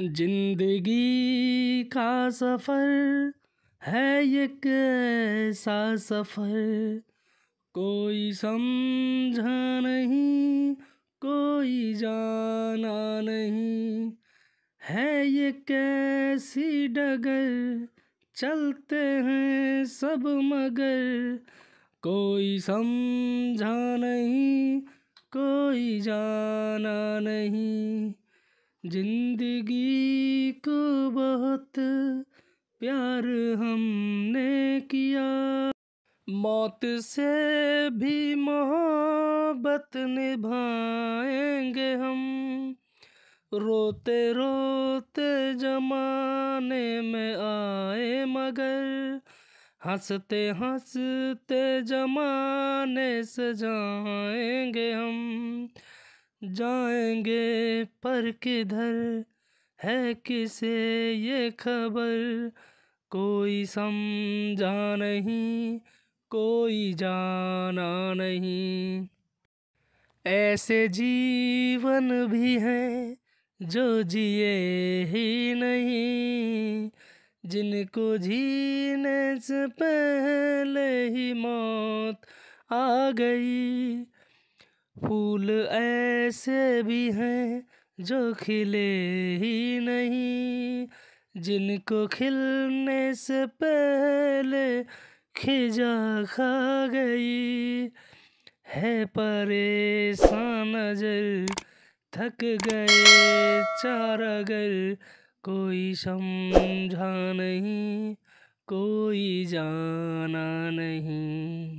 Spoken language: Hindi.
जिंदगी का सफ़र है ये कैसा सफ़र कोई समझा नहीं कोई जाना नहीं है ये कैसी डगर चलते हैं सब मगर कोई समझा नहीं कोई जाना नहीं जिंदगी को बहुत प्यार हमने किया मौत से भी मोहब्बत निभाएंगे हम रोते रोते जमाने में आए मगर हंसते हंसते जमाने से जाएंगे हम जाएंगे पर किधर है किसे ये खबर कोई समझा नहीं कोई जाना नहीं ऐसे जीवन भी हैं जो जिए ही नहीं जिनको जीने से पहले ही मौत आ गई फूल ऐसे भी हैं जो खिले ही नहीं जिनको खिलने से पहले खिजा खा गई है परेशान नजर थक गए चारागर कोई समझा नहीं कोई जाना नहीं